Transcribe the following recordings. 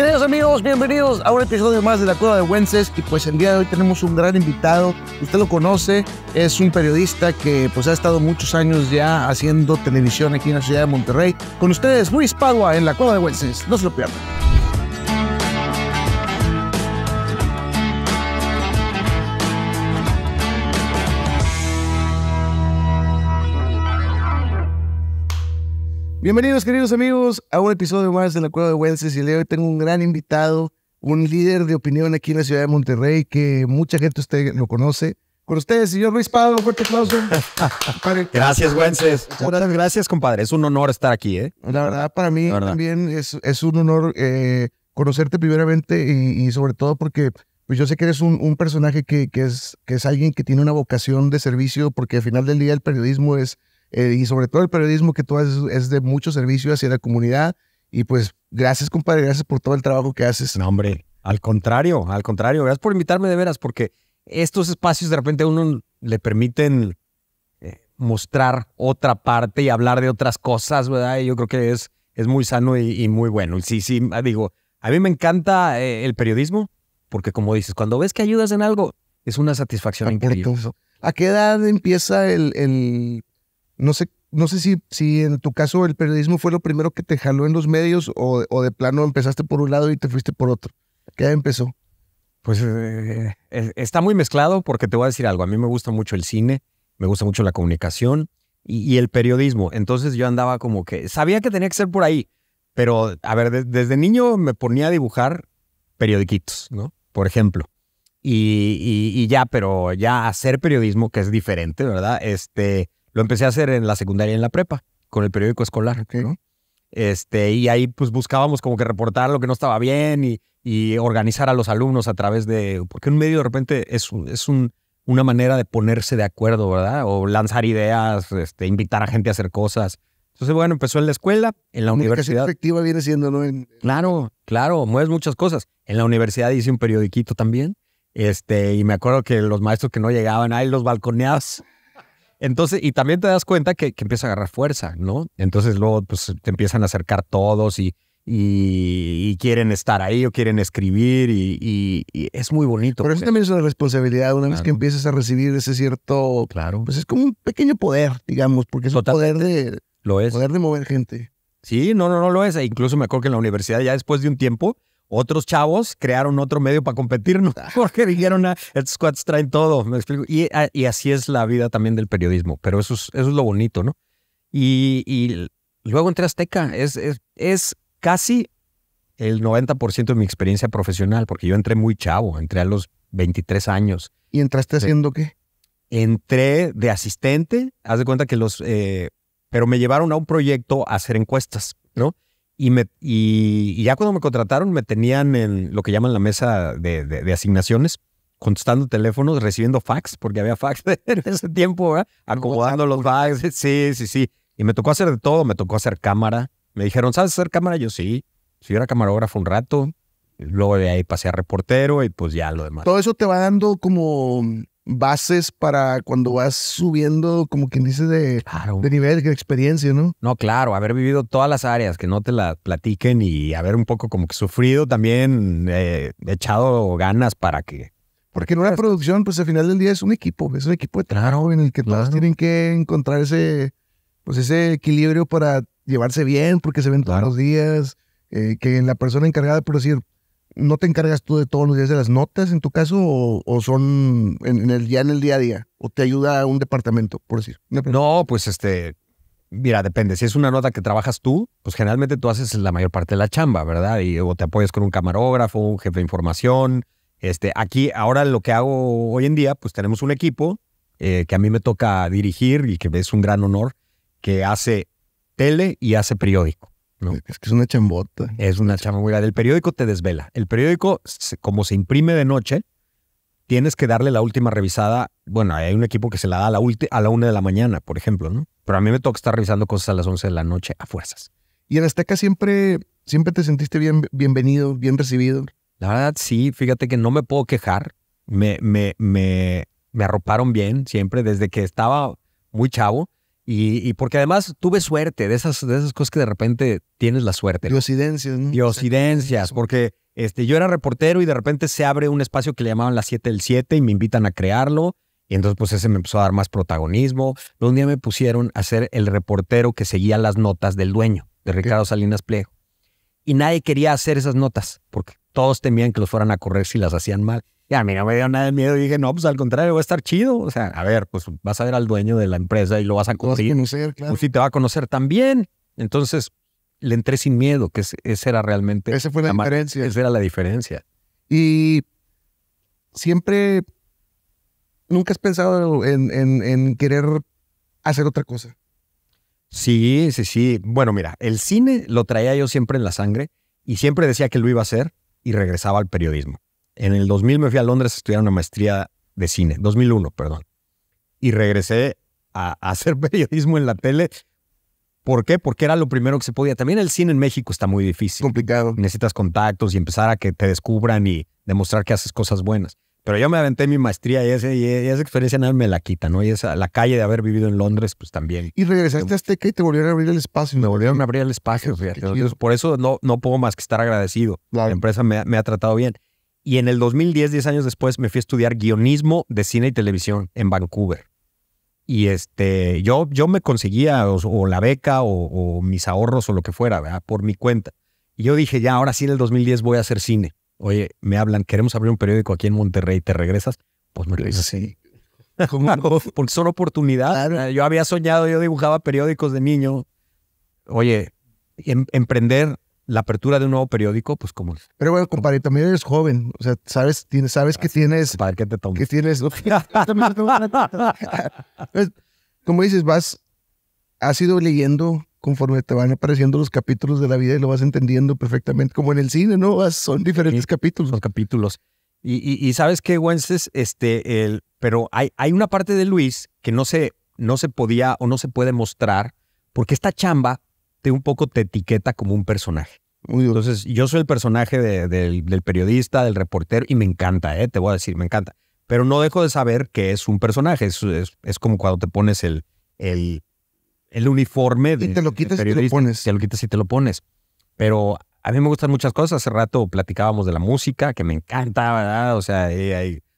Queridos amigos, bienvenidos a un episodio más de La Cueva de Wences y pues el día de hoy tenemos un gran invitado, usted lo conoce, es un periodista que pues ha estado muchos años ya haciendo televisión aquí en la ciudad de Monterrey. Con ustedes Luis Padua en La Cueva de Wences, no se lo pierdan. Bienvenidos queridos amigos a un episodio más de la Cueva de Wences y hoy tengo un gran invitado, un líder de opinión aquí en la ciudad de Monterrey que mucha gente usted lo conoce. Con ustedes, señor Luis Pablo, fuerte aplauso. gracias, Wences. Muchas gracias, compadre. Es un honor estar aquí, ¿eh? La verdad, para mí también es, es, un honor eh, conocerte primeramente y, sobre todo porque pues yo sé que eres un, un personaje que, que, es, que es alguien que tiene una vocación de servicio porque al final del día el periodismo es eh, y sobre todo el periodismo que tú haces es de mucho servicio hacia la comunidad. Y pues gracias, compadre, gracias por todo el trabajo que haces. No, hombre, al contrario, al contrario, gracias por invitarme de veras, porque estos espacios de repente a uno le permiten eh, mostrar otra parte y hablar de otras cosas, ¿verdad? Y yo creo que es, es muy sano y, muy bueno. sí, sí, digo, a mí me encanta eh, el periodismo, porque como dices, cuando ves que ayudas en algo, es una satisfacción increíble. ¿A qué edad empieza el no sé, no sé si, si en tu caso el periodismo fue lo primero que te jaló en los medios o, de plano empezaste por un lado y te fuiste por otro. ¿Qué empezó? Pues eh, eh, está muy mezclado porque te voy a decir algo. A mí me gusta mucho el cine, me gusta mucho la comunicación y, el periodismo. Entonces yo andaba como que sabía que tenía que ser por ahí, pero a ver, desde niño me ponía a dibujar periodiquitos, ¿no? Por ejemplo. Y, y, ya, pero ya hacer periodismo, que es diferente, ¿verdad? Este, lo empecé a hacer en la secundaria y en la prepa, con el periódico escolar, Este, y ahí pues buscábamos como que reportar lo que no estaba bien y, organizar a los alumnos a través de, porque un medio de repente es, es un, una manera de ponerse de acuerdo, ¿verdad? O lanzar ideas, este, invitar a gente a hacer cosas. Entonces, bueno, empezó en la escuela, en la universidad. efectiva viene siendo, ¿no? Claro, claro, mueves muchas cosas. En la universidad hice un periodiquito también, este, y me acuerdo que los maestros que no llegaban, ahí los balconeados entonces, y también te das cuenta que, empieza a agarrar fuerza, ¿no? Entonces luego pues, te empiezan a acercar todos y, quieren estar ahí o quieren escribir y, es muy bonito. Pero eso ¿eh? también es una responsabilidad, una vez que empiezas a recibir ese cierto... Claro. Pues es como un pequeño poder, digamos, porque es el poder de... Lo es. Poder de mover gente. Sí, no, no, no lo es. E incluso me acuerdo que en la universidad ya después de un tiempo otros chavos crearon otro medio para competirnos ah. porque dijeron, a ah, estos cuates traen todo, me explico. Ah, y, así es la vida también del periodismo, pero eso es, eso es lo bonito, ¿no? Y, luego entré a Azteca, es, es, casi el 90% de mi experiencia profesional, porque yo entré muy chavo, entré a los 23 años. ¿Y entraste haciendo qué? Entré de asistente, haz de cuenta que los... Eh, pero me llevaron a un proyecto a hacer encuestas, ¿no? Y, y, ya cuando me contrataron me tenían en lo que llaman la mesa de, asignaciones, contestando teléfonos, recibiendo fax, porque había fax en ese tiempo, ¿verdad? Acomodando los fax, sí, sí, sí. Y me tocó hacer de todo, me tocó hacer cámara. Me dijeron, ¿sabes hacer cámara? Yo sí. Si yo era camarógrafo un rato, luego de ahí pasé a reportero y pues ya lo demás. Todo eso te va dando como bases para cuando vas subiendo, como quien dice, de, de nivel, de experiencia, ¿no? No, claro, haber vivido todas las áreas, que no te las platiquen y haber un poco como que sufrido también, eh, echado ganas para que... Porque en una pues, producción, pues al final del día es un equipo, es un equipo de trabajo en el que todos tienen que encontrar ese, pues ese equilibrio para llevarse bien, porque se ven todos los días, eh, que la persona encargada, de producir no te encargas tú de todos los días de las notas en tu caso o, son en, el, ya en el día a día? ¿O te ayuda un departamento, por decir? No, pues este, mira, depende. Si es una nota que trabajas tú, pues generalmente tú haces la mayor parte de la chamba, ¿verdad? Y, o te apoyas con un camarógrafo, un jefe de información. Este, aquí, ahora lo que hago hoy en día, pues tenemos un equipo eh, que a mí me toca dirigir y que es un gran honor, que hace tele y hace periódico. Es que es una chambota. Es una chambota. El periódico te desvela. El periódico, como se imprime de noche, tienes que darle la última revisada. Bueno, hay un equipo que se la da a la, a la una de la mañana, por ejemplo, ¿no? Pero a mí me toca estar revisando cosas a las once de la noche a fuerzas. ¿Y en Azteca siempre, siempre te sentiste bien, bienvenido, bien recibido? La verdad, sí. Fíjate que no me puedo quejar. Me, me, me, me arroparon bien siempre desde que estaba muy chavo. Y, porque además tuve suerte de esas, de esas cosas que de repente tienes la suerte. Diocidencias. ¿no? Diosidencias, porque este, yo era reportero y de repente se abre un espacio que le llamaban las 7 del 7 y me invitan a crearlo. Y entonces pues ese me empezó a dar más protagonismo. un día me pusieron a ser el reportero que seguía las notas del dueño, de Ricardo Salinas Pliego. Y nadie quería hacer esas notas, porque todos temían que los fueran a correr si las hacían mal. Y a mí no me dio nada de miedo. Y dije, no, pues al contrario, va a estar chido. O sea, a ver, pues vas a ver al dueño de la empresa y lo vas a conocer. conocer claro. Pues sí, te va a conocer también. Entonces, le entré sin miedo, que esa era realmente. Esa fue la, diferencia. Esa era la diferencia. Y siempre, nunca has pensado en, en querer hacer otra cosa. Sí, sí, sí. Bueno, mira, el cine lo traía yo siempre en la sangre y siempre decía que lo iba a hacer y regresaba al periodismo. En el 2000 me fui a Londres a estudiar una maestría de cine, 2001, perdón. Y regresé a, hacer periodismo en la tele. ¿Por qué? Porque era lo primero que se podía. También el cine en México está muy difícil. Complicado. Necesitas contactos y empezar a que te descubran y demostrar que haces cosas buenas. Pero yo me aventé mi maestría y, esa experiencia nada me la quita, ¿no? Y esa, la calle de haber vivido en Londres, pues también. Y regresaste a Azteca y te volvieron a abrir el espacio. Me volvieron a abrir el espacio, Por eso no, no puedo más que estar agradecido. La empresa me, me ha tratado bien. Y en el 2010, 10 años después, me fui a estudiar guionismo de cine y televisión en Vancouver. Y este, yo, yo me conseguía o, la beca o, mis ahorros o lo que fuera, ¿verdad? Por mi cuenta. Y yo dije, ya, ahora sí en el 2010 voy a hacer cine. Oye, me hablan, queremos abrir un periódico aquí en Monterrey, ¿te regresas? Pues me regresas, Sí. ¿Cómo Porque son oportunidad. Yo había soñado, yo dibujaba periódicos de niño. Oye, em, emprender la apertura de un nuevo periódico, pues como... Pero bueno, compadre, también eres joven, o sea, sabes, tienes, sabes que ah, tienes... Para que te tomes. Que tienes... como dices, vas, has ido leyendo conforme te van apareciendo los capítulos de la vida y lo vas entendiendo perfectamente, como en el cine, ¿no? son diferentes capítulos. Los capítulos. Y, sabes qué, Wences, este, el, pero hay, hay una parte de Luis que no se, no se podía o no se puede mostrar, porque esta chamba un poco te etiqueta como un personaje. Entonces, yo soy el personaje del periodista, del reportero, y me encanta, ¿eh? te voy a decir, me encanta. Pero no dejo de saber que es un personaje. Es, como cuando te pones el, el, uniforme de. Y te lo quitas y te lo pones. Te quitas y te lo pones. Pero a mí me gustan muchas cosas. Hace rato platicábamos de la música, que me encanta, ¿verdad? O sea,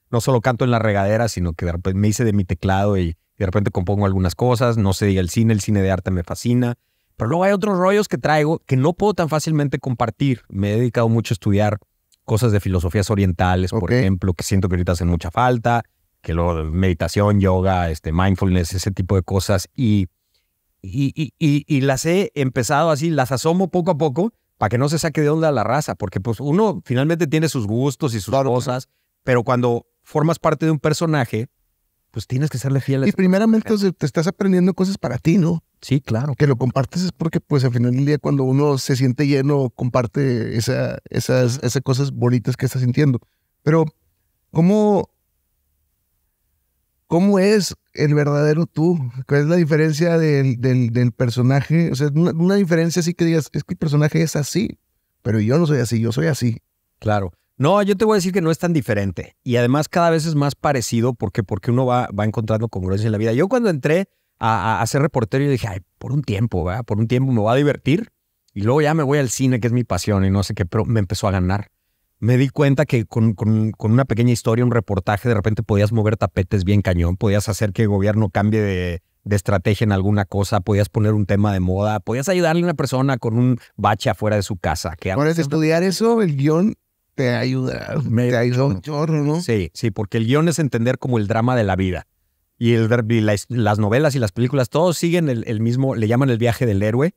no solo canto en la regadera, sino que me hice de mi teclado y de repente compongo algunas cosas. No sé, el cine, el cine de arte me fascina. Pero luego hay otros rollos que traigo que no puedo tan fácilmente compartir. Me he dedicado mucho a estudiar cosas de filosofías orientales, por ejemplo, que siento que ahorita hacen mucha falta, que luego meditación, yoga, este, mindfulness, ese tipo de cosas. Y, y, y, y, las he empezado así, las asomo poco a poco para que no se saque de onda la raza, porque pues uno finalmente tiene sus gustos y sus cosas, pero cuando formas parte de un personaje, pues tienes que serle fiel. A y primeramente te estás aprendiendo cosas para ti, ¿no? Sí, claro. Que lo compartes es porque, pues, al final del día, cuando uno se siente lleno, comparte esa, esas, esas cosas bonitas que está sintiendo. Pero, ¿cómo, ¿cómo es el verdadero tú? ¿Cuál es la diferencia del, del, personaje? O sea, una, una, diferencia así que digas, es que el personaje es así, pero yo no soy así, yo soy así. Claro. No, yo te voy a decir que no es tan diferente. Y además cada vez es más parecido porque, porque uno va, va encontrando congruencia en la vida. Yo cuando entré a, ser reportero, yo dije, por un tiempo, ¿verdad? por un tiempo me va a divertir. Y luego ya me voy al cine, que es mi pasión y no sé qué, pero me empezó a ganar. Me di cuenta que con, una pequeña historia, un reportaje, de repente podías mover tapetes bien cañón, podías hacer que el gobierno cambie de, estrategia en alguna cosa, podías poner un tema de moda, podías ayudarle a una persona con un bache afuera de su casa. Que estudiar eso, el guión te ayuda, te ayuda un chorro, ¿no? Sí, sí, porque el guión es entender como el drama de la vida. Y, el, las, novelas y las películas, todos siguen el, mismo, le llaman el viaje del héroe,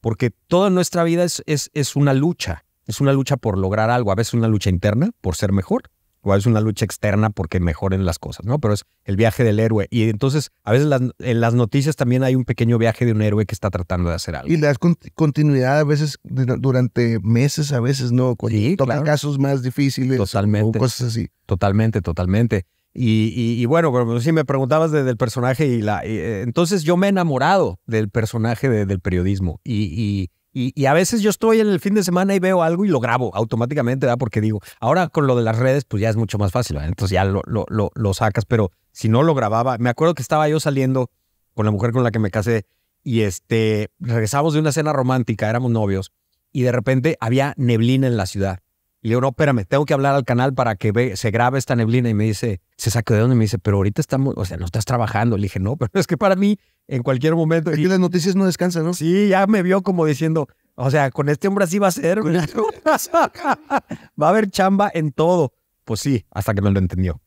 porque toda nuestra vida es, es, es una lucha, es una lucha por lograr algo, a veces una lucha interna, por ser mejor, Igual es una lucha externa porque mejoren las cosas, ¿no? Pero es el viaje del héroe. Y entonces, a veces en las noticias también hay un pequeño viaje de un héroe que está tratando de hacer algo. Y la continuidad a veces durante meses, a veces no, con sí, casos más difíciles totalmente, o cosas así. Totalmente, totalmente. Y, bueno, si me preguntabas del personaje y la... Eh, entonces yo me he enamorado del personaje del periodismo y y, a veces yo estoy en el fin de semana y veo algo y lo grabo automáticamente, ¿verdad? Porque digo, ahora con lo de las redes, pues ya es mucho más fácil, ¿verdad? Entonces ya lo, lo, lo, sacas, pero si no lo grababa, me acuerdo que estaba yo saliendo con la mujer con la que me casé y este, regresamos de una escena romántica, éramos novios, y de repente había neblina en la ciudad. Y le digo, no, espérame, tengo que hablar al canal para que se grabe esta neblina. Y me dice, se sacó de dónde y me dice, pero ahorita estamos, o sea, no estás trabajando. Le dije, no, pero es que para mí, en cualquier momento. el las noticias no descansan, ¿no? Sí, ya me vio como diciendo, o sea, con este hombre así va a ser. va a haber chamba en todo. Pues sí, hasta que no lo entendió.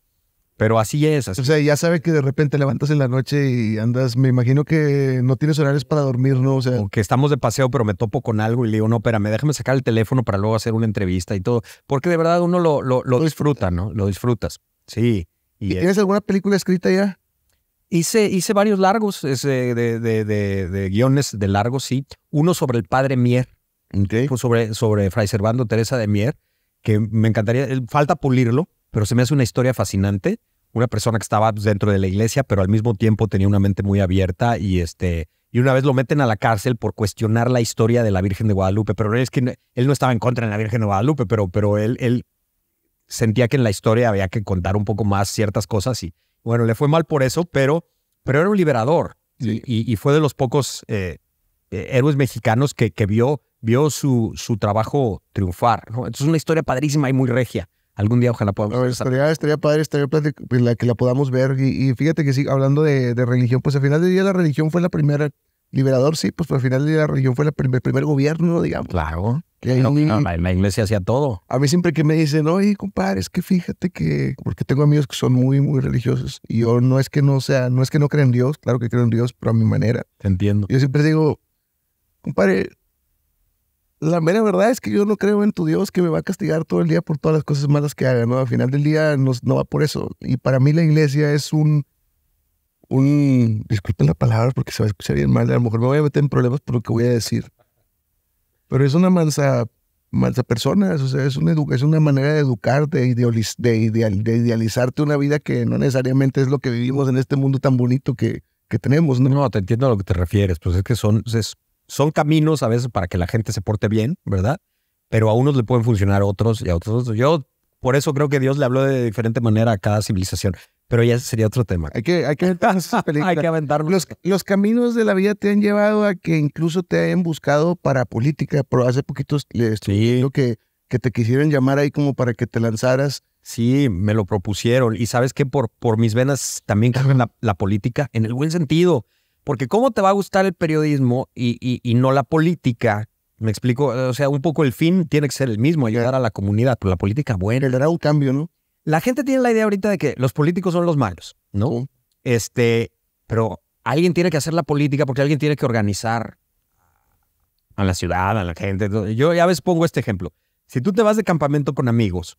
Pero así es. O sea, ya sabe que de repente levantas en la noche y andas, me imagino que no tienes horarios para dormir, ¿no? O sea. que estamos de paseo, pero me topo con algo y le digo, no, espérame, déjame sacar el teléfono para luego hacer una entrevista y todo. Porque de verdad uno lo, lo, pues, disfruta, ¿no? Lo disfrutas. Sí. Y ¿Tienes alguna película escrita ya? Hice, hice varios largos ese, de, guiones de largos, sí. Uno sobre el padre Mier, okay. Pues, sobre, sobre Fray Servando Teresa de Mier, que me encantaría, eh, falta pulirlo, pero se me hace una historia fascinante una persona que estaba pues, dentro de la iglesia, pero al mismo tiempo tenía una mente muy abierta y este y una vez lo meten a la cárcel por cuestionar la historia de la Virgen de Guadalupe, pero es que él no estaba en contra de la Virgen de Guadalupe, pero, pero él, él sentía que en la historia había que contar un poco más ciertas cosas y bueno, le fue mal por eso, pero, pero era un liberador y, fue de los pocos eh, eh, héroes mexicanos que, que vio, vio su, su trabajo triunfar. es una historia padrísima y muy regia. Algún día ojalá podamos. estaría, padre, estaría padre pues, la, que la podamos ver. Y, fíjate que sí, hablando de, religión, pues al final del día la religión fue la primera. Liberador, sí, pues, pues al final del día la religión fue el primer, gobierno, digamos. Claro. la, iglesia hacía todo. A mí siempre que me dicen, oye, compadre, es que fíjate que, porque tengo amigos que son muy, muy religiosos, y yo no es que no sea, no es que no creen en Dios, claro que creo en Dios, pero a mi manera. Te entiendo. Yo siempre digo, compadre, la mera verdad es que yo no creo en tu Dios que me va a castigar todo el día por todas las cosas malas que haga, ¿no? Al final del día no, no va por eso. Y para mí la iglesia es un, un, disculpen la palabra porque se va a escuchar bien mal, a lo mejor me voy a meter en problemas por lo que voy a decir. Pero es una mansa, mansa persona, o sea, es una, es una manera de educarte, de, de, idealizarte una vida que no necesariamente es lo que vivimos en este mundo tan bonito que, que tenemos, ¿no? No, te entiendo a lo que te refieres, pues es que son, son caminos a veces para que la gente se porte bien, ¿verdad? Pero a unos le pueden funcionar a otros y a otros. Yo por eso creo que Dios le habló de diferente manera a cada civilización. Pero ya ese sería otro tema. Hay que, hay que aventar Los, caminos de la vida te han llevado a que incluso te hayan buscado para política. Pero hace poquitos les sí. que, que te quisieron llamar ahí como para que te lanzaras. Sí, me lo propusieron. Y sabes que por, por mis venas también cargan la, la política en el buen sentido. Porque ¿cómo te va a gustar el periodismo y, no la política? Me explico, o sea, un poco el fin tiene que ser el mismo, ayudar a la comunidad, pero la política, bueno, era un cambio, ¿no? La gente tiene la idea ahorita de que los políticos son los malos, ¿no? Este, pero alguien tiene que hacer la política porque alguien tiene que organizar a la ciudad, a la gente. Yo ya ves, pongo este ejemplo. Si tú te vas de campamento con amigos,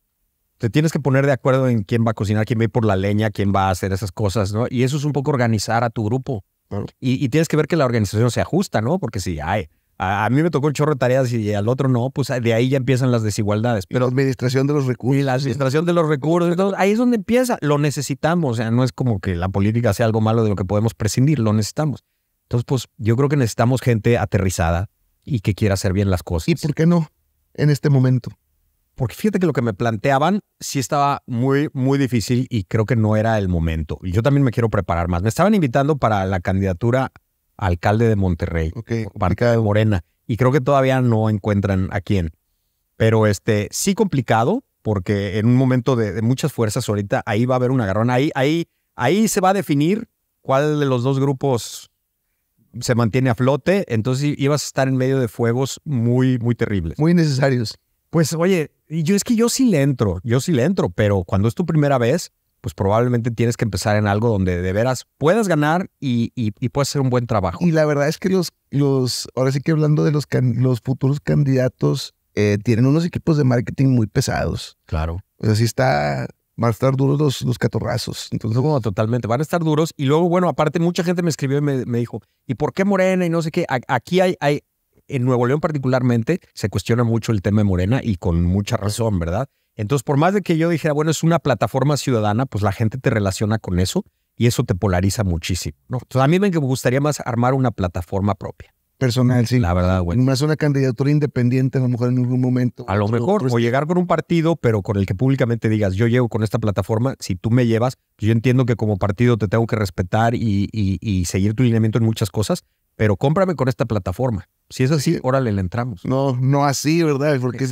te tienes que poner de acuerdo en quién va a cocinar, quién va a ir por la leña, quién va a hacer esas cosas, ¿no? Y eso es un poco organizar a tu grupo. Y, tienes que ver que la organización se ajusta, ¿no? Porque si, ay, a, mí me tocó el chorro de tareas y al otro no, pues de ahí ya empiezan las desigualdades. Pero, administración de los recursos. Y la administración de los recursos. ahí es donde empieza. Lo necesitamos. O no es como que la política sea algo malo de lo que podemos prescindir. Lo necesitamos. Entonces, pues yo creo que necesitamos gente aterrizada y que quiera hacer bien las cosas. ¿Y por qué no en este momento? porque fíjate que lo que me planteaban sí estaba muy, muy difícil y creo que no era el momento. Y yo también me quiero preparar más. Me estaban invitando para la candidatura alcalde de Monterrey, okay, Barca de Morena, y creo que todavía no encuentran a quién. Pero este, sí complicado, porque en un momento de, muchas fuerzas ahorita ahí va a haber un agarrón. Ahí, ahí, ahí se va a definir cuál de los dos grupos se mantiene a flote. Entonces ibas a estar en medio de fuegos muy, muy terribles. Muy necesarios. Pues oye, y yo es que yo sí le entro, yo sí le entro, pero cuando es tu primera vez, pues probablemente tienes que empezar en algo donde de veras puedas ganar y, y, y puedas hacer un buen trabajo. Y la verdad es que los, los ahora sí que hablando de los, los futuros candidatos, eh, tienen unos equipos de marketing muy pesados. Claro. O sea, sí está, van a estar duros los, catorrazos. Entonces, no, totalmente, van a estar duros. Y luego, bueno, aparte, mucha gente me escribió y me, me dijo, ¿y por qué Morena? Y no sé qué. Aquí hay, hay, en Nuevo León particularmente se cuestiona mucho el tema de Morena y con mucha razón, ¿verdad? Entonces, por más de que yo dijera, bueno, es una plataforma ciudadana, pues la gente te relaciona con eso y eso te polariza muchísimo. ¿no? Entonces, a mí me gustaría más armar una plataforma propia. Personal, sí. La verdad, güey. Bueno. Más una candidatura independiente, a lo mejor en algún momento. A lo mejor, o llegar con un partido, pero con el que públicamente digas, yo llego con esta plataforma, si tú me llevas, yo entiendo que como partido te tengo que respetar y seguir tu lineamiento en muchas cosas, pero cómprame con esta plataforma. Si es así, órale, le entramos. No, no así, ¿verdad? Porque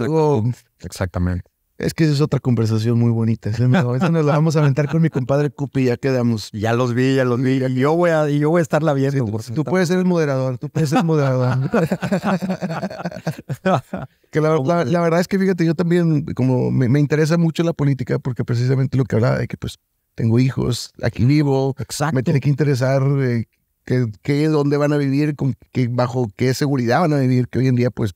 Exactamente. Es que esa es otra conversación muy bonita. nos la vamos a aventar con mi compadre Cupi ya quedamos. Ya los vi, ya los vi. Y yo voy a, yo voy a estarla viendo. tú, puedes ser el moderador, tú puedes ser el moderador. que la, verdad es que fíjate, yo también, como me, interesa mucho la política, porque precisamente lo que hablaba de que pues tengo hijos, aquí vivo, me tiene que interesar eh, que, dónde van a vivir, con, qué bajo qué seguridad van a vivir, que hoy en día pues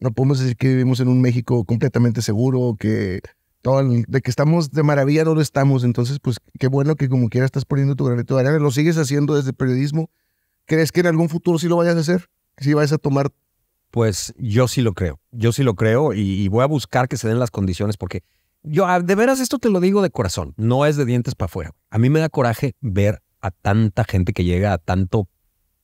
no podemos decir que vivimos en un México completamente seguro, que todo de que estamos de maravilla no lo estamos, entonces pues qué bueno que como quiera estás poniendo tu granito de arena, lo sigues haciendo desde periodismo, ¿crees que en algún futuro sí lo vayas a hacer? ¿Sí vayas a tomar? Pues yo sí lo creo, yo sí lo creo y, y voy a buscar que se den las condiciones porque yo ah, de veras esto te lo digo de corazón, no es de dientes para afuera. A mí me da coraje ver a tanta gente que llega, a tanto.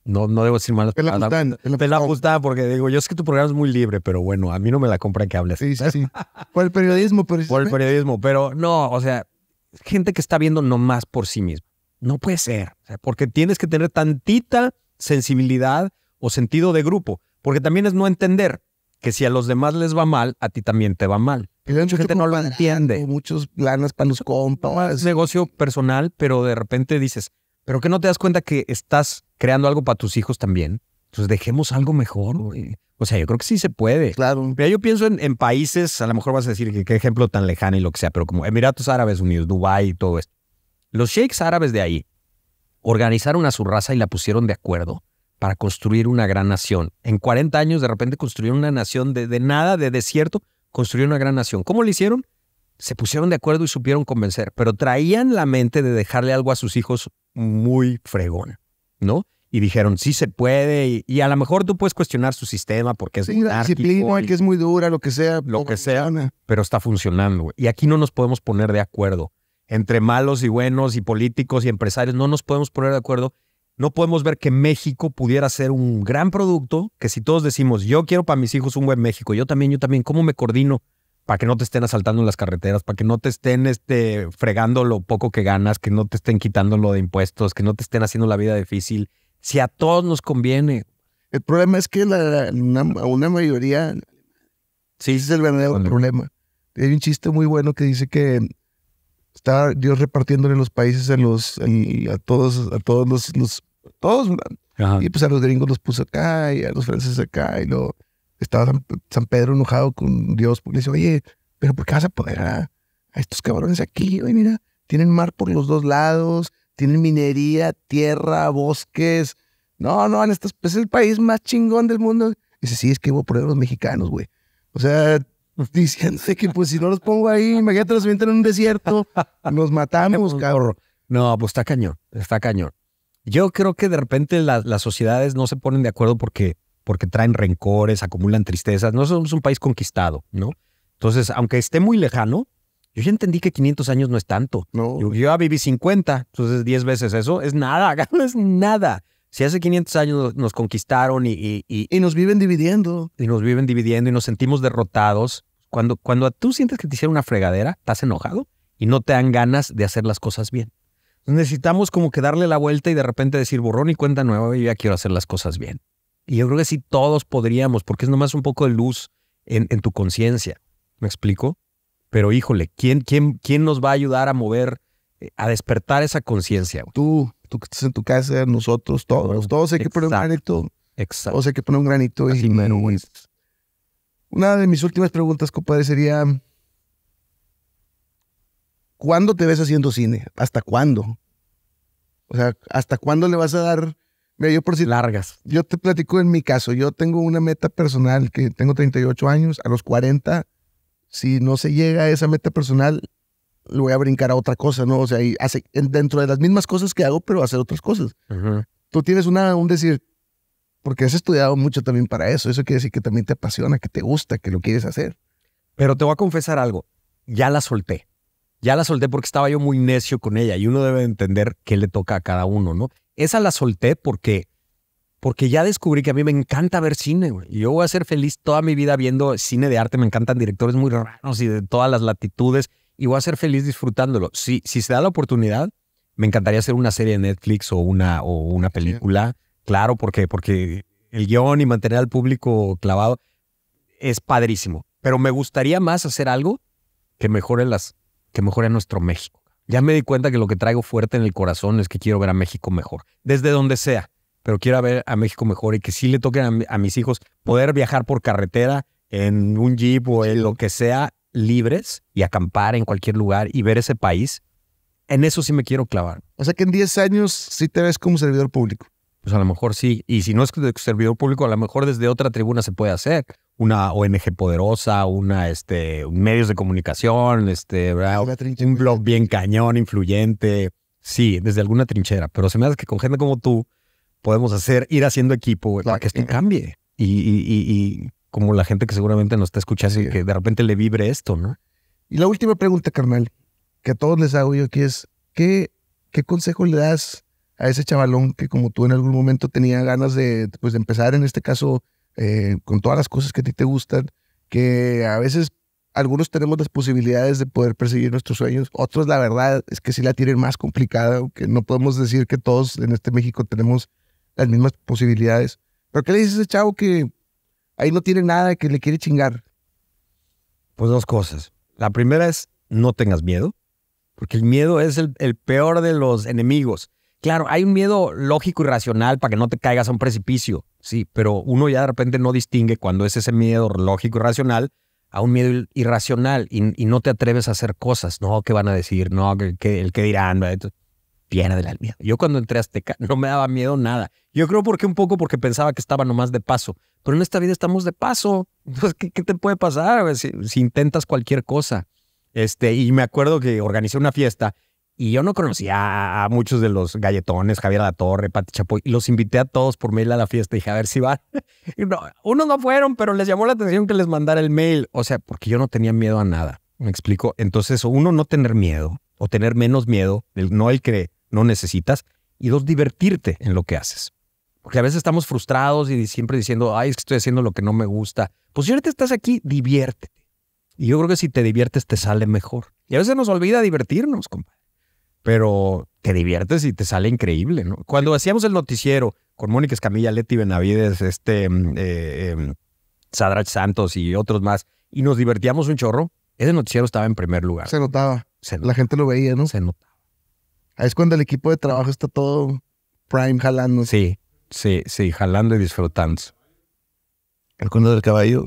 No, no debo decir malas palabras. Te la gustaba porque digo, yo es que tu programa es muy libre, pero bueno, a mí no me la compran que hables. Sí, sí, sí. Por el periodismo, pero. Por el periodismo, pero no, o sea, gente que está viendo nomás por sí misma. No puede ser, porque tienes que tener tantita sensibilidad o sentido de grupo, porque también es no entender que si a los demás les va mal, a ti también te va mal. Mucha gente no lo entiende. Muchos planes para los compas. Es negocio personal, pero de repente dices, pero que no te das cuenta que estás creando algo para tus hijos también. Entonces dejemos algo mejor. O sea, yo creo que sí se puede. Claro. Mira, yo pienso en, países, a lo mejor vas a decir que qué ejemplo tan lejano y lo que sea, pero como Emiratos Árabes Unidos, Dubái y todo esto. Los sheiks árabes de ahí organizaron a su raza y la pusieron de acuerdo para construir una gran nación. En 40 años de repente construyeron una nación de, de nada, de desierto, construyeron una gran nación. ¿Cómo lo hicieron? se pusieron de acuerdo y supieron convencer, pero traían la mente de dejarle algo a sus hijos muy fregón, ¿no? Y dijeron, sí se puede, y, a lo mejor tú puedes cuestionar su sistema porque es sí, disciplina, que es muy dura, lo que sea. Lo que sea, pero está funcionando. Y aquí no nos podemos poner de acuerdo. Entre malos y buenos y políticos y empresarios, no nos podemos poner de acuerdo no podemos ver que México pudiera ser un gran producto, que si todos decimos, yo quiero para mis hijos un buen México, yo también, yo también, ¿cómo me coordino? para que no te estén asaltando en las carreteras, para que no te estén este, fregando lo poco que ganas, que no te estén quitando lo de impuestos, que no te estén haciendo la vida difícil. Si a todos nos conviene. El problema es que la, una, mayoría... Sí. Ese es el verdadero problema. Hay un chiste muy bueno que dice que está Dios repartiéndole los países en los, países a todos, a todos los, todos, y pues a los gringos los puso acá y a los franceses acá y luego estaba San, Pedro enojado con Dios porque le dice, oye, pero ¿por qué vas a poder a, estos cabrones aquí? Oye, mira, tienen mar por los dos lados, tienen minería, tierra, bosques. No, no, en pues, es el país más chingón del mundo. Dice, sí, es que hubo por los mexicanos, güey. O sea, diciéndose que pues si no los pongo ahí, imagínate, los meten en un desierto, nos matamos, cabrón. No, pues está cañón, está cañón. Yo creo que de repente las sociedades no se ponen de acuerdo porque porque traen rencores, acumulan tristezas. No somos un país conquistado, ¿no? Entonces, aunque esté muy lejano, yo ya entendí que 500 años no es tanto. Yo, ya viví 50, entonces 10 veces eso es nada, es nada. Si hace 500 años nos conquistaron y... Y, nos viven dividiendo. Y nos viven dividiendo y nos sentimos derrotados. Cuando, cuando tú sientes que te hicieron una fregadera, estás enojado y no te dan ganas de hacer las cosas bien. Necesitamos como que darle la vuelta y de repente decir borrón y cuenta nueva y ya quiero hacer las cosas bien. Y yo creo que sí todos podríamos, porque es nomás un poco de luz en, tu conciencia. ¿Me explico? Pero híjole, ¿quién, quién, ¿quién nos va a ayudar a mover, eh, a despertar esa conciencia? Tú, tú que estás en tu casa, nosotros, todos, todos hay que poner un granito. Exacto. Todos hay que poner un granito. y, una de mis últimas preguntas, compadre, sería, ¿cuándo te ves haciendo cine? ¿Hasta cuándo? O sea, ¿hasta cuándo le vas a dar yo por si largas. Yo te platico en mi caso, yo tengo una meta personal que tengo 38 años, a los 40 si no se llega a esa meta personal, lo voy a brincar a otra cosa, ¿no? O sea, hace, dentro de las mismas cosas que hago, pero hacer otras cosas. Tú tienes una, un decir, porque has estudiado mucho también para eso. Eso quiere decir que también te apasiona, que te gusta, que lo quieres hacer. Pero te voy a confesar algo. Ya la solté. Ya la solté porque estaba yo muy necio con ella y uno debe entender qué le toca a cada uno, ¿no? Esa la solté porque, porque ya descubrí que a mí me encanta ver cine, yo voy a ser feliz toda mi vida viendo cine de arte. Me encantan directores muy raros y de todas las latitudes. Y voy a ser feliz disfrutándolo. Si, si se da la oportunidad, me encantaría hacer una serie de Netflix o una, o una película. Claro, porque, porque el guión y mantener al público clavado es padrísimo. Pero me gustaría más hacer algo que mejore, las, que mejore nuestro México. Ya me di cuenta que lo que traigo fuerte en el corazón es que quiero ver a México mejor, desde donde sea, pero quiero ver a México mejor y que sí le toquen a, mis hijos poder viajar por carretera en un jeep o en lo que sea, libres y acampar en cualquier lugar y ver ese país. En eso sí me quiero clavar. O sea que en 10 años sí te ves como servidor público. Pues a lo mejor sí. Y si no es servidor público, a lo mejor desde otra tribuna se puede hacer una ONG poderosa, una, este, medios de comunicación, este, un blog bien cañón, influyente. Sí, desde alguna trinchera, pero se me hace que con gente como tú podemos hacer, ir haciendo equipo para que esto cambie. Y, como la gente que seguramente nos está escuchando y que de repente le vibre esto, ¿no? Y la última pregunta, carnal, que a todos les hago yo aquí es, ¿qué, qué consejo le das a ese chavalón que como tú en algún momento tenía ganas de, pues, de empezar, en este caso, eh, con todas las cosas que a ti te gustan, que a veces algunos tenemos las posibilidades de poder perseguir nuestros sueños, otros la verdad es que sí la tienen más complicada, que no podemos decir que todos en este México tenemos las mismas posibilidades. ¿Pero qué le dices a ese chavo que ahí no tiene nada, que le quiere chingar? Pues dos cosas. La primera es no tengas miedo, porque el miedo es el peor de los enemigos. Claro, hay un miedo lógico y racional para que no te caigas a un precipicio, sí, pero uno ya de repente no distingue cuando es ese miedo lógico y racional a un miedo irracional y, no te atreves a hacer cosas, no, ¿qué van a decir? No, ¿qué, el que dirán? Viene del miedo. Yo cuando entré a Azteca no me daba miedo nada. Yo creo porque un poco porque pensaba que estaba nomás de paso, pero en esta vida estamos de paso. Entonces, ¿qué, te puede pasar si, intentas cualquier cosa? Este, y me acuerdo que organicé una fiesta y yo no conocía a muchos de los galletones, Javier La Torre, Pati Chapoy, y los invité a todos por mail a la fiesta. Y dije, a ver si van. No, unos no fueron, pero les llamó la atención que les mandara el mail. O sea, porque yo no tenía miedo a nada. ¿Me explico? Entonces, uno, no tener miedo o tener menos miedo, no el que no necesitas. Y dos, divertirte en lo que haces. Porque a veces estamos frustrados y siempre diciendo, ay, es que estoy haciendo lo que no me gusta. Pues si ahorita estás aquí, diviértete. Y yo creo que si te diviertes, te sale mejor. Y a veces nos olvida divertirnos, compadre pero te diviertes y te sale increíble, ¿no? Cuando hacíamos el noticiero con Mónica Escamilla, Leti Benavides, este, mm, eh, em, Sadrach Santos y otros más, y nos divertíamos un chorro, ese noticiero estaba en primer lugar. Se notaba. La gente lo veía, ¿no? Se notaba. Ahí es cuando el equipo de trabajo está todo prime jalando. Sí, sí, sí, jalando y disfrutando. El cuento del caballo.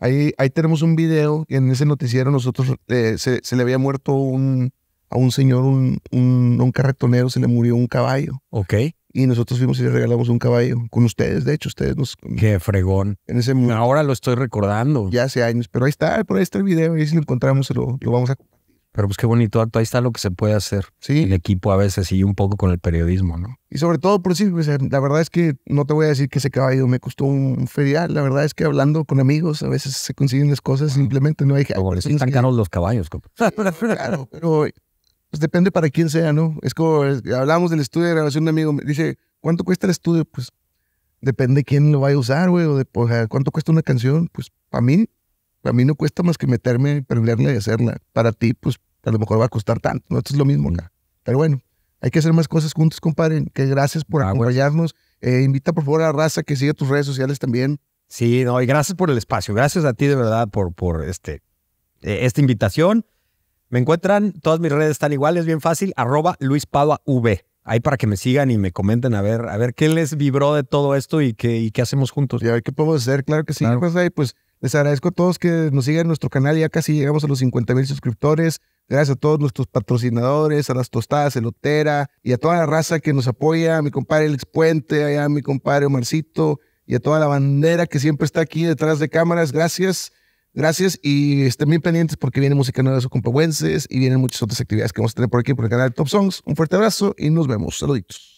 Ahí, ahí tenemos un video y en ese noticiero nosotros eh, se le había muerto un, a un señor, un, carretonero, se le murió un caballo. Ok. Y nosotros fuimos y le regalamos un caballo con ustedes. De hecho, ustedes nos. Qué fregón. En ese Ahora lo estoy recordando. Ya hace años, pero ahí está, por ahí está el video. Y si lo encontramos, lo, vamos a pero pues qué bonito acto, ahí está lo que se puede hacer. Sí. El equipo a veces y un poco con el periodismo, ¿no? Y sobre todo, por pues, decir, pues, la verdad es que no te voy a decir que ese caballo me costó un ferial. La verdad es que hablando con amigos a veces se consiguen las cosas, simplemente no hay... Por eso están los caballos. Claro, pero pues depende para quién sea, ¿no? Es como eh, hablamos del estudio de grabación de amigo, me dice, ¿cuánto cuesta el estudio? Pues depende quién lo vaya a usar, güey, o, de, cuánto cuesta una canción. Pues para mí, para mí no cuesta más que meterme, permearla y hacerla. Para ti, pues a lo mejor va a costar tanto, ¿no? Esto es lo mismo mm. acá. Pero bueno, hay que hacer más cosas juntos, compadre. Que gracias por ah, acompañarnos. Eh, invita por favor a Raza que siga tus redes sociales también. Sí, no, y gracias por el espacio. Gracias a ti de verdad por, por este, eh, esta invitación. Me encuentran, todas mis redes están iguales, bien fácil, arroba Luis Padua V. Ahí para que me sigan y me comenten a ver, a ver qué les vibró de todo esto y qué, y qué hacemos juntos. Y a ver qué podemos hacer, claro que sí. Pues, ahí, pues les agradezco a todos que nos sigan en nuestro canal, ya casi llegamos a los 50 mil suscriptores. Gracias a todos nuestros patrocinadores, a las tostadas Elotera y a toda la raza que nos apoya, a mi compadre Alex Puente, allá a mi compadre Omarcito y a toda la bandera que siempre está aquí detrás de cámaras. Gracias. Gracias y estén bien pendientes porque viene música nueva de compagüenses y vienen muchas otras actividades que vamos a tener por aquí por el canal Top Songs. Un fuerte abrazo y nos vemos. Saluditos.